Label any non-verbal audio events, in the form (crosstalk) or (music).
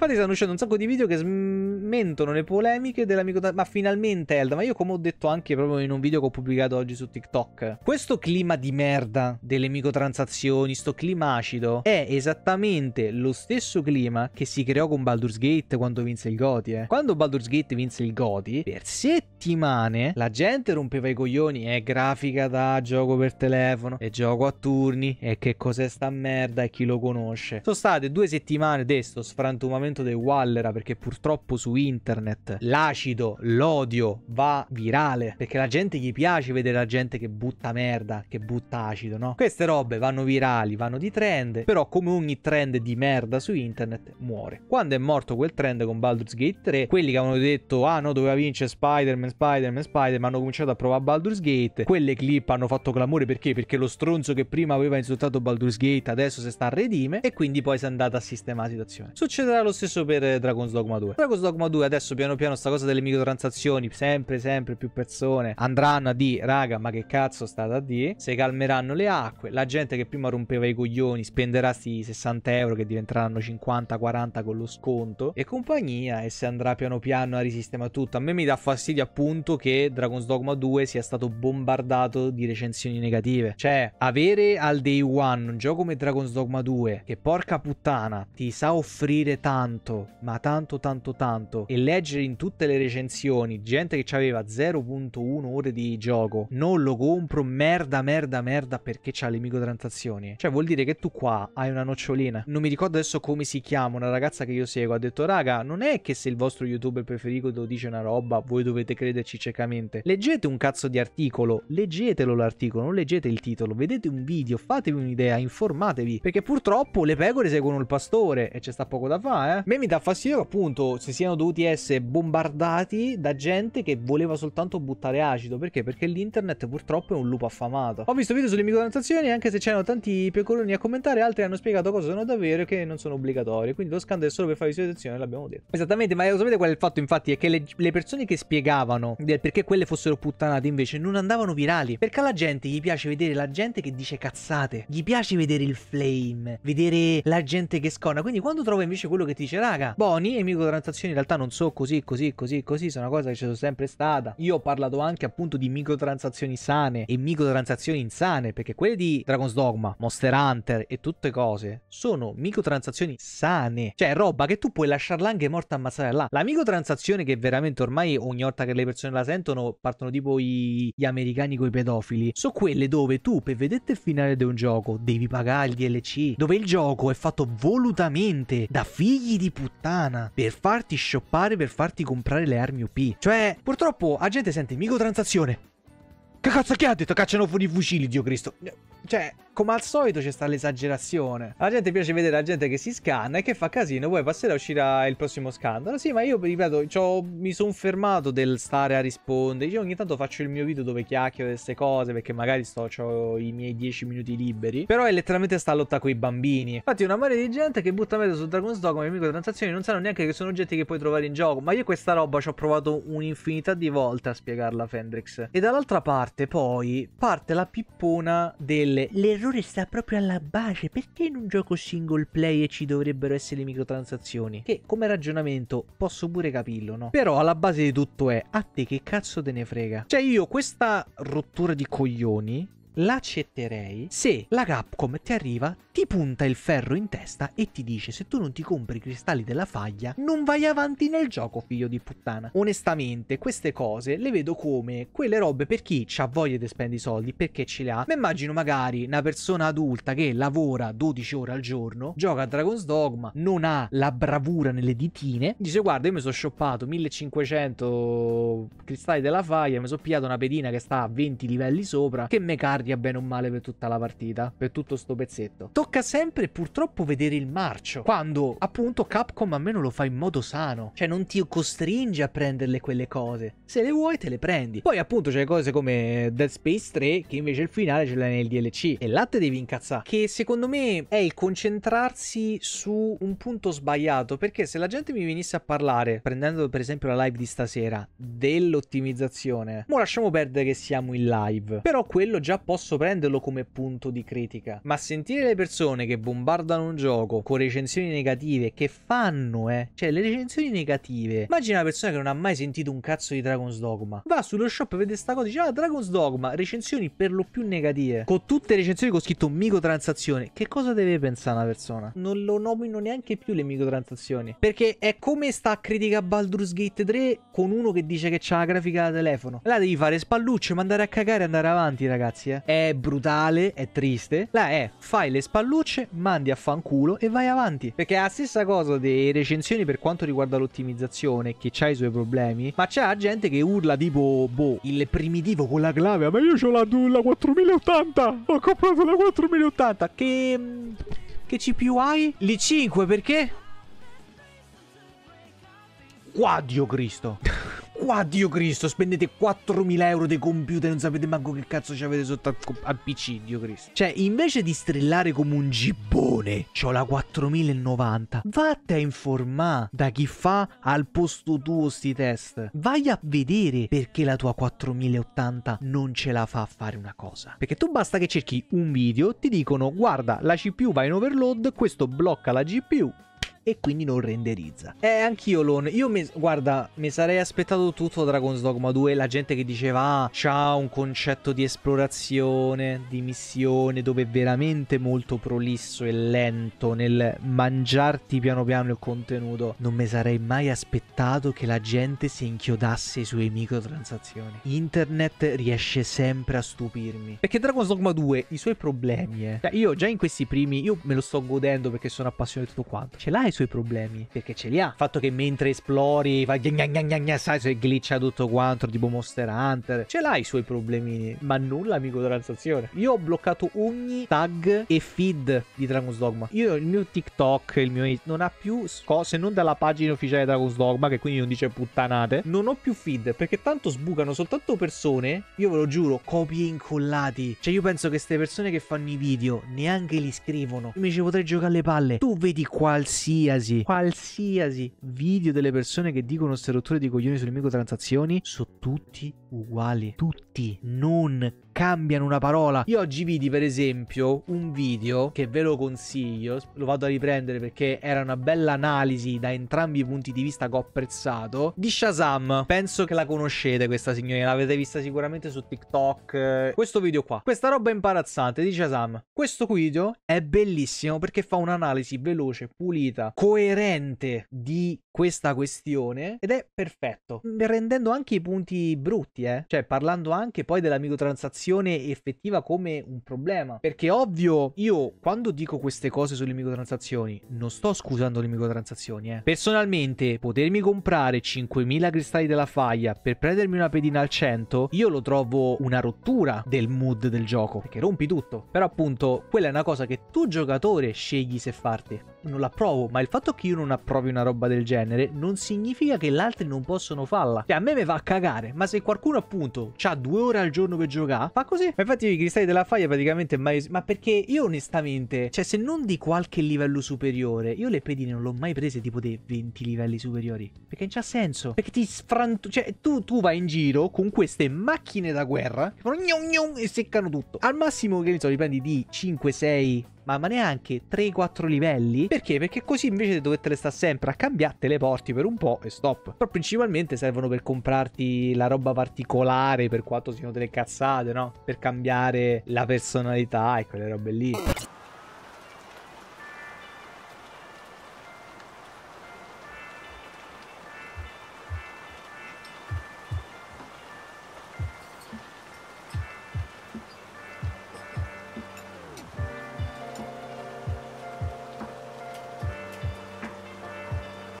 Infatti stanno uscendo un sacco di video che smentono le polemiche dell'amico... Ma finalmente Elda, ma io come ho detto anche proprio in un video che ho pubblicato oggi su TikTok, questo clima di merda delle microtransazioni, sto clima acido, è esattamente lo stesso clima che si creò con Baldur's Gate quando vinse il Goti, eh. Quando Baldur's Gate vinse il Goti, per settimane la gente rompeva i coglioni, è eh, grafica da gioco per telefono, e gioco a turni, e che cos'è sta merda e chi lo conosce. Sono state due settimane di sfrantumamento comportamento dei Wallera perché purtroppo su internet l'acido, l'odio va virale perché la gente gli piace vedere la gente che butta merda, che butta acido, no? Queste robe vanno virali, vanno di trend, però come ogni trend di merda su internet muore. Quando è morto quel trend con Baldur's Gate 3, quelli che avevano detto "Ah no, doveva vincere Spider-Man, Spider-Man, Spider-Man" hanno cominciato a provare Baldur's Gate. Quelle clip hanno fatto clamore perché? Perché lo stronzo che prima aveva insultato Baldur's Gate adesso si sta a redime e quindi poi si è andata a sistemare la situazione. Succederà lo stesso per Dragon's Dogma 2. Dragon's Dogma 2 adesso piano piano sta cosa delle microtransazioni, sempre sempre più persone andranno a di, raga ma che cazzo state a di? Se calmeranno le acque, la gente che prima rompeva i coglioni spenderà sti 60 euro che diventeranno 50-40 con lo sconto e compagnia e se andrà piano piano a risistema tutto. A me mi dà fastidio appunto che Dragon's Dogma 2 sia stato bombardato di recensioni negative. Cioè avere al day one un gioco come Dragon's Dogma 2 che porca puttana ti sa offrire tanto tanto, ma tanto tanto tanto e leggere in tutte le recensioni gente che aveva 0.1 ore di gioco, non lo compro, merda, merda, merda perché c'ha le microtransazioni. Cioè vuol dire che tu qua hai una nocciolina. Non mi ricordo adesso come si chiama, una ragazza che io seguo ha detto "Raga, non è che se il vostro youtuber preferito lo dice una roba, voi dovete crederci ciecamente. Leggete un cazzo di articolo, leggetelo l'articolo, non leggete il titolo, vedete un video, fatevi un'idea, informatevi, perché purtroppo le pecore seguono il pastore e c'è sta poco da fare, eh? Eh? A me mi dà fastidio appunto se siano dovuti essere bombardati da gente che voleva soltanto buttare acido. Perché? Perché l'internet purtroppo è un lupo affamato. Ho visto video sulle microtransazioni anche se c'erano tanti pecoroni a commentare, altri hanno spiegato cosa sono davvero e che non sono obbligatorie. Quindi lo scandalo è solo per fare visualizzazione, l'abbiamo detto. Esattamente, ma sapete qual è il fatto infatti? È che le, le persone che spiegavano del perché quelle fossero puttanate invece non andavano virali. Perché alla gente gli piace vedere la gente che dice cazzate. Gli piace vedere il flame, vedere la gente che scona. Quindi quando trova invece quello che ti dice dice raga boni e microtransazioni in realtà non so così così così così sono una cosa che ci sono sempre stata io ho parlato anche appunto di microtransazioni sane e microtransazioni insane perché quelle di Dragon's Dogma Monster Hunter e tutte cose sono microtransazioni sane cioè roba che tu puoi lasciarla anche morta ammazzare là la microtransazione che veramente ormai ogni volta che le persone la sentono partono tipo i, gli americani coi pedofili sono quelle dove tu per vedere il finale di un gioco devi pagare il DLC dove il gioco è fatto volutamente da figli di puttana per farti shoppare, per farti comprare le armi OP. Cioè, purtroppo, la gente sente microtransazione. Che cazzo che ha detto cacciano fuori i fucili, Dio Cristo? Cioè, come al solito c'è sta l'esagerazione. La gente piace vedere la gente che si scanna e che fa casino, poi passerà uscirà il prossimo scandalo. Sì, ma io ripeto, mi sono fermato del stare a rispondere. Io ogni tanto faccio il mio video dove chiacchiero queste cose perché magari sto, ho i miei 10 minuti liberi. Però è letteralmente sta lotta con i bambini. Infatti, una marea di gente che butta merda su Dragon's Dog come amico di transazioni non sanno neanche che sono oggetti che puoi trovare in gioco. Ma io questa roba ci ho provato un'infinità di volte a spiegarla Fendrix. E dall'altra parte, poi, parte la pippona del mille, l'errore sta proprio alla base, perché in un gioco single player ci dovrebbero essere microtransazioni? Che come ragionamento posso pure capirlo, no? Però alla base di tutto è, a te che cazzo te ne frega? Cioè io questa rottura di coglioni l'accetterei se la Capcom ti arriva, ti punta il ferro in testa e ti dice se tu non ti compri i cristalli della faglia non vai avanti nel gioco figlio di puttana. Onestamente queste cose le vedo come quelle robe per chi ha voglia di spendere i soldi perché ce le ha. Ma immagino magari una persona adulta che lavora 12 ore al giorno, gioca a Dragon's Dogma, non ha la bravura nelle ditine, dice guarda io mi sono shoppato 1500 cristalli della faglia, mi sono pigliato una pedina che sta a 20 livelli sopra, che me cardi guardia bene o male per tutta la partita, per tutto sto pezzetto. Tocca sempre purtroppo vedere il marcio, quando appunto Capcom almeno lo fa in modo sano, cioè non ti costringe a prenderle quelle cose, se le vuoi te le prendi. Poi appunto c'è cose come Dead Space 3 che invece il finale ce l'hai nel DLC e là te devi incazzare, che secondo me è il concentrarsi su un punto sbagliato, perché se la gente mi venisse a parlare, prendendo per esempio la live di stasera, dell'ottimizzazione, mo lasciamo perdere che siamo in live, però quello già posso prenderlo come punto di critica, ma sentire le persone che bombardano un gioco con recensioni negative che fanno, eh, cioè le recensioni negative. Immagina una persona che non ha mai sentito un cazzo di Dragon's Dogma. Va sullo shop, e vede sta cosa, e dice "Ah, Dragon's Dogma, recensioni per lo più negative". Con tutte le recensioni con scritto microtransazione. Che cosa deve pensare una persona? Non lo nomino neanche più le microtransazioni, perché è come sta a critica Baldur's Gate 3 con uno che dice che c'ha la grafica da telefono. La devi fare spallucce, mandare a cagare e andare avanti, ragazzi, eh è brutale, è triste. La è, fai le spallucce, mandi a fanculo e vai avanti. Perché è la stessa cosa delle recensioni per quanto riguarda l'ottimizzazione, che c'ha i suoi problemi, ma c'è gente che urla tipo, boh, il primitivo con la clave, ma io ho la, la 4080, ho comprato la 4080, che... Che CPU hai? L'i5 perché? Qua Dio Cristo! (laughs) qua, oh, Dio Cristo, spendete 4.000 euro dei computer, e non sapete manco che cazzo ci avete sotto al, al, PC, Dio Cristo. Cioè, invece di strillare come un gibbone, c'ho la 4090. Vatte a informare da chi fa al posto tuo sti test. Vai a vedere perché la tua 4080 non ce la fa a fare una cosa. Perché tu basta che cerchi un video, ti dicono, guarda, la CPU va in overload, questo blocca la GPU e quindi non renderizza. Eh, anch'io Lon, io mi, guarda, mi sarei aspettato tutto Dragon's Dogma 2, la gente che diceva ah, c'ha un concetto di esplorazione, di missione, dove è veramente molto prolisso e lento nel mangiarti piano piano il contenuto. Non mi sarei mai aspettato che la gente si inchiodasse sui microtransazioni. Internet riesce sempre a stupirmi. Perché Dragon's Dogma 2, i suoi problemi, eh. Cioè, io già in questi primi, io me lo sto godendo perché sono appassionato di tutto quanto. Ce l'hai suoi problemi, perché ce li ha. Il fatto che mentre esplori, fa gna gna gna sai, se glitcha tutto quanto, tipo Monster Hunter, ce l'ha i suoi problemi, ma nulla amico transazione. Io ho bloccato ogni tag e feed di Dragon's Dogma. Io il mio TikTok, il mio non ha più cose, non dalla pagina ufficiale di Dragon's Dogma, che quindi non dice puttanate, non ho più feed, perché tanto sbucano soltanto persone, io ve lo giuro, copie incollati. Cioè io penso che queste persone che fanno i video neanche li scrivono. Mi ci potrei giocare le palle. Tu vedi qualsiasi qualsiasi, qualsiasi video delle persone che dicono ste rotture di coglioni sulle microtransazioni, sono tutti uguali. Tutti. Non cambiano una parola. Io oggi vidi per esempio un video che ve lo consiglio, lo vado a riprendere perché era una bella analisi da entrambi i punti di vista che ho apprezzato, di Shazam. Penso che la conoscete questa signorina, l'avete vista sicuramente su TikTok. Eh, questo video qua, questa roba imbarazzante di Shazam. Questo video è bellissimo perché fa un'analisi veloce, pulita, coerente di questa questione ed è perfetto, rendendo anche i punti brutti, eh? cioè parlando anche poi dell'amico transazione dimensione effettiva come un problema. Perché ovvio, io quando dico queste cose sulle microtransazioni, non sto scusando le microtransazioni, eh. Personalmente, potermi comprare 5.000 cristalli della faglia per prendermi una pedina al 100, io lo trovo una rottura del mood del gioco, perché rompi tutto. Però appunto, quella è una cosa che tu giocatore scegli se farti non l'approvo, ma il fatto che io non approvi una roba del genere non significa che gli altri non possono farla. Cioè, a me mi va a cagare, ma se qualcuno appunto ha due ore al giorno per giocare, fa così. Ma infatti i cristalli della faglia praticamente mai... Ma perché io onestamente, cioè se non di qualche livello superiore, io le pedine non le ho mai prese tipo dei 20 livelli superiori. Perché non c'ha senso. Perché ti sfranto... Cioè, tu, tu vai in giro con queste macchine da guerra che fanno gnon gnon e seccano tutto. Al massimo che ne so, li prendi di 5-6 ma, ma neanche 3-4 livelli. Perché? Perché così invece dovete stare sempre a cambiare, te le porti per un po' e stop. Però principalmente servono per comprarti la roba particolare, per quanto siano delle cazzate, no? Per cambiare la personalità e quelle robe lì.